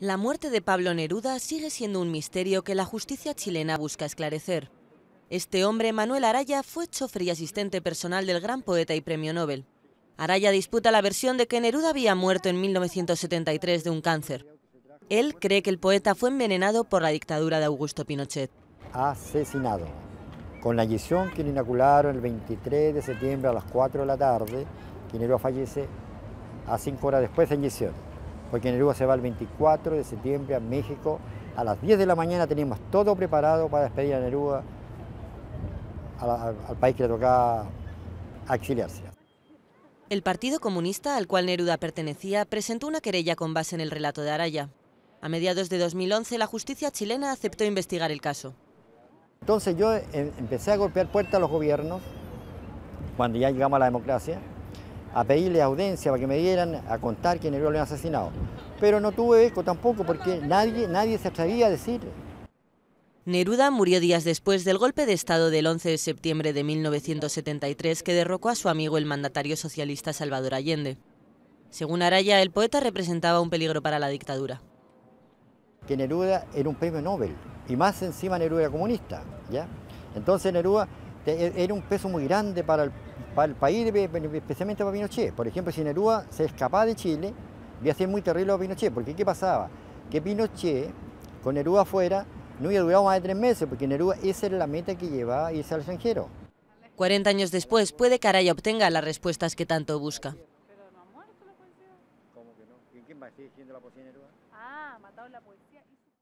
La muerte de Pablo Neruda sigue siendo un misterio que la justicia chilena busca esclarecer. Este hombre, Manuel Araya, fue chofer y asistente personal del gran poeta y premio Nobel. Araya disputa la versión de que Neruda había muerto en 1973 de un cáncer. Él cree que el poeta fue envenenado por la dictadura de Augusto Pinochet. Asesinado. Con la inyección que le inocularon el 23 de septiembre a las 4 de la tarde, que Neruda fallece a 5 horas después de la inyección porque Neruda se va el 24 de septiembre a México. A las 10 de la mañana teníamos todo preparado para despedir a Neruda al país que le tocaba exiliarse. El Partido Comunista al cual Neruda pertenecía presentó una querella con base en el relato de Araya. A mediados de 2011 la justicia chilena aceptó investigar el caso. Entonces yo em, empecé a golpear puertas a los gobiernos cuando ya llegamos a la democracia a pedirle audiencia para que me dieran a contar quién era el asesinado. Pero no tuve eco tampoco porque nadie, nadie se atrevía a decir. Neruda murió días después del golpe de Estado del 11 de septiembre de 1973 que derrocó a su amigo el mandatario socialista Salvador Allende. Según Araya, el poeta representaba un peligro para la dictadura. Que Neruda era un premio Nobel y más encima Neruda era comunista. ¿ya? Entonces Neruda e, era un peso muy grande para el, país, especialmente para Pinochet. Por ejemplo, si Nerúa se escapaba de Chile, iba a ser muy terrible para Pinochet, porque ¿qué pasaba? Que Pinochet, con Nerúa afuera, no hubiera durado más de tres meses, porque Nerúa esa era la meta que llevaba irse al extranjero. 40 años después, puede que Araya obtenga las respuestas que tanto busca. ¿Quién va siendo la Ah, la